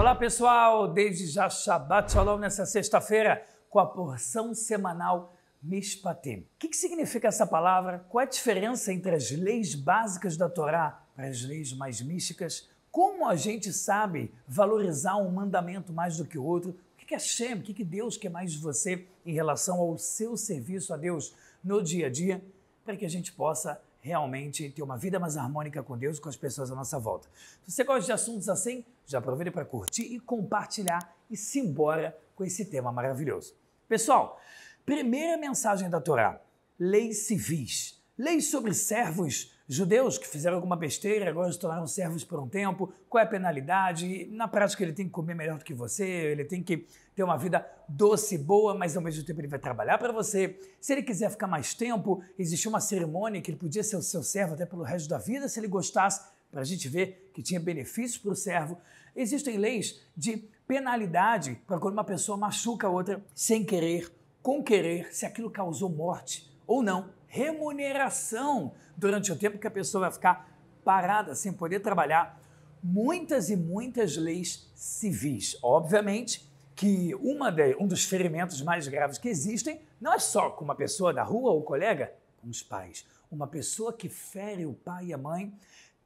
Olá pessoal, desde já Shabbat Shalom nessa sexta-feira com a porção semanal Mishpatim. O que, significa essa palavra? Qual é a diferença entre as leis básicas da Torá para as leis mais místicas? Como a gente sabe valorizar um mandamento mais do que o outro? O que, é Hashem, o que, que Deus quer mais de você em relação ao seu serviço a Deus no dia a dia? Para que a gente possa realmente ter uma vida mais harmônica com Deus e com as pessoas à nossa volta. Se você gosta de assuntos assim, já aproveita para curtir e compartilhar e simbora com esse tema maravilhoso. Pessoal, primeira mensagem da Torá: leis civis. Leis sobre servos judeus que fizeram alguma besteira, agora se tornaram servos por um tempo, qual é a penalidade? Na prática, ele tem que comer melhor do que você, ele tem que ter uma vida doce, boa, mas ao mesmo tempo ele vai trabalhar para você. Se ele quiser ficar mais tempo, existe uma cerimônia que ele podia ser o seu servo até pelo resto da vida, se ele gostasse, para a gente ver que tinha benefícios para o servo. Existem leis de penalidade para quando uma pessoa machuca a outra sem querer, com querer, se aquilo causou morte ou não. Remuneração durante o tempo que a pessoa vai ficar parada, sem poder trabalhar. Muitas e muitas leis civis. Obviamente que uma de, um dos ferimentos mais graves que existem não é só com uma pessoa na rua ou colega, com os pais. Uma pessoa que fere o pai e a mãe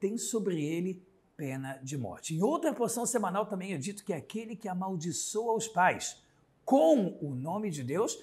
tem sobre ele pena de morte. Em outra porção semanal também é dito que aquele que amaldiçoa os pais com o nome de Deus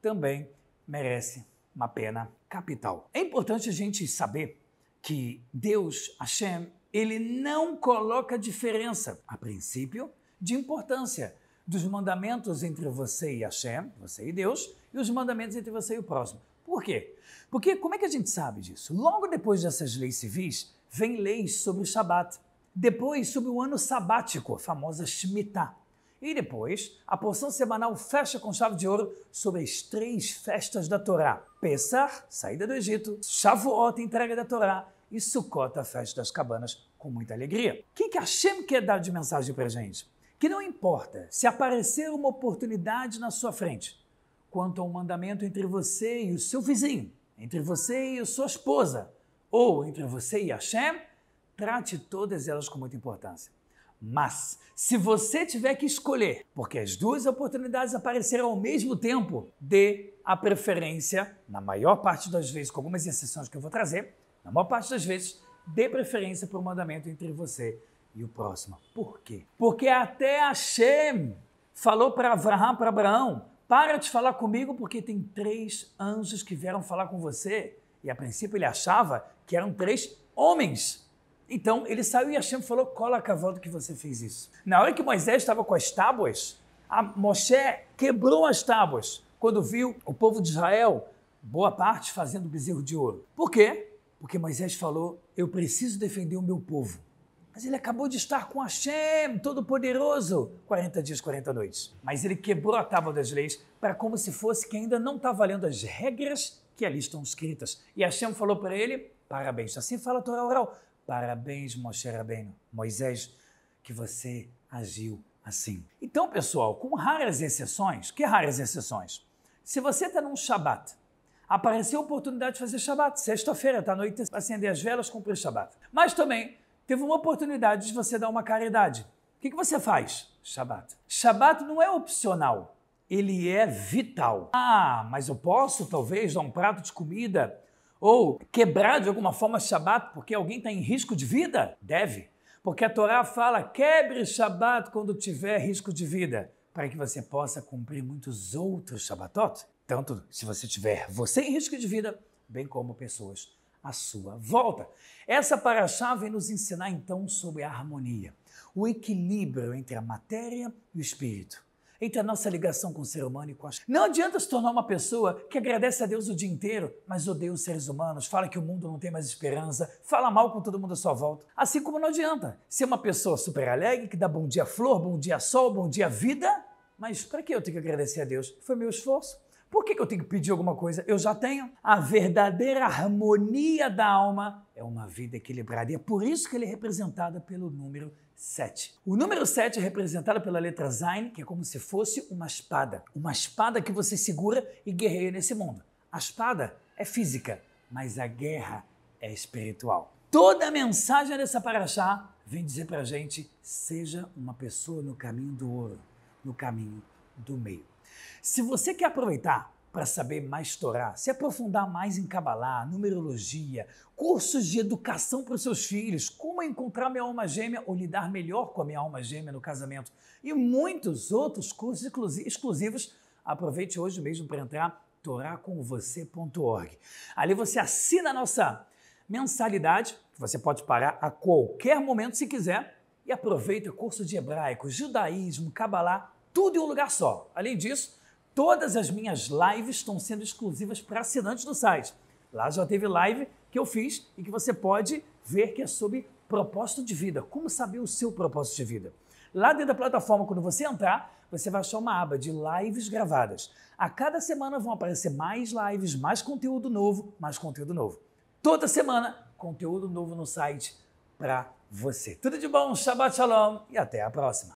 também merece uma pena capital. É importante a gente saber que Deus, Hashem, ele não coloca diferença, a princípio, de importância dos mandamentos entre você e Hashem, você e Deus, e os mandamentos entre você e o próximo. Por quê? Porque como é que a gente sabe disso? Logo depois dessas leis civis, vem leis sobre o Shabat. Depois, sobre o ano sabático, a famosa Shemitah. E depois, a porção semanal fecha com chave de ouro sobre as três festas da Torá. Pesach, saída do Egito, Shavuot, entrega da Torá, e Sukkot, a festa das cabanas, com muita alegria. O que, que é quer dar de mensagem para gente? Que não importa se aparecer uma oportunidade na sua frente, quanto a um mandamento entre você e o seu vizinho, entre você e a sua esposa, ou entre você e Hashem, trate todas elas com muita importância. Mas, se você tiver que escolher, porque as duas oportunidades apareceram ao mesmo tempo, dê a preferência, na maior parte das vezes, com algumas exceções que eu vou trazer, na maior parte das vezes, dê preferência para o mandamento entre você e o próximo. Por quê? Porque até Hashem falou para Abraão, para Abraão, para de falar comigo porque tem três anjos que vieram falar com você. E a princípio ele achava que eram três homens. Então ele saiu e Hashem falou: cola cavalo que você fez isso. Na hora que Moisés estava com as tábuas, a Moshe quebrou as tábuas quando viu o povo de Israel, boa parte, fazendo bezerro de ouro. Por quê? Porque Moisés falou: eu preciso defender o meu povo. Mas ele acabou de estar com Hashem, Todo-Poderoso, 40 dias, 40 noites. Mas ele quebrou a tábua das leis para como se fosse que ainda não está valendo as regras que ali estão escritas. E Hashem falou para ele, parabéns. Assim fala a Torá oral. Parabéns, Moshe Rabbeinu, Moisés, que você agiu assim. Então, pessoal, com raras exceções, que raras exceções? Se você está num Shabat, apareceu a oportunidade de fazer Shabat, sexta-feira, está à noite, acender as velas, cumprir Shabat. Mas também, Teve uma oportunidade de você dar uma caridade. O que, que você faz? Shabat. Shabat não é opcional, ele é vital. Ah, mas eu posso talvez dar um prato de comida ou quebrar de alguma forma Shabat porque alguém está em risco de vida? Deve, porque a Torá fala: quebre Shabat quando tiver risco de vida, para que você possa cumprir muitos outros Shabatot. Tanto se você tiver você em risco de vida, bem como pessoas a sua volta. Essa paraxá vem nos ensinar então sobre a harmonia, o equilíbrio entre a matéria e o espírito, entre a nossa ligação com o ser humano e com a. Não adianta se tornar uma pessoa que agradece a Deus o dia inteiro, mas odeia os seres humanos, fala que o mundo não tem mais esperança, fala mal com todo mundo à sua volta. Assim como não adianta ser uma pessoa super alegre, que dá bom dia flor, bom dia sol, bom dia vida, mas para que eu tenho que agradecer a Deus? Foi meu esforço. Por que, que eu tenho que pedir alguma coisa? Eu já tenho. A verdadeira harmonia da alma é uma vida equilibrada. E é por isso que ele é representada pelo número 7. O número 7 é representado pela letra Zain, que é como se fosse uma espada. Uma espada que você segura e guerreia nesse mundo. A espada é física, mas a guerra é espiritual. Toda a mensagem dessa paraxá vem dizer para a gente, seja uma pessoa no caminho do ouro, no caminho do meio. Se você quer aproveitar para saber mais Torá, se aprofundar mais em Kabbalah, numerologia, cursos de educação para os seus filhos, como encontrar minha alma gêmea ou lidar melhor com a minha alma gêmea no casamento e muitos outros cursos exclusivos, aproveite hoje mesmo para entrar toracomvocê.org. Ali você assina a nossa mensalidade, que você pode parar a qualquer momento se quiser, e aproveita curso de hebraico, judaísmo, Kabbalah, tudo em um lugar só. Além disso, todas as minhas lives estão sendo exclusivas para assinantes do site. Lá já teve live que eu fiz e que você pode ver que é sobre propósito de vida. Como saber o seu propósito de vida? Lá dentro da plataforma, quando você entrar, você vai achar uma aba de lives gravadas. A cada semana vão aparecer mais lives, mais conteúdo novo, mais conteúdo novo. Toda semana, conteúdo novo no site para você. Tudo de bom, Shabbat Shalom e até a próxima.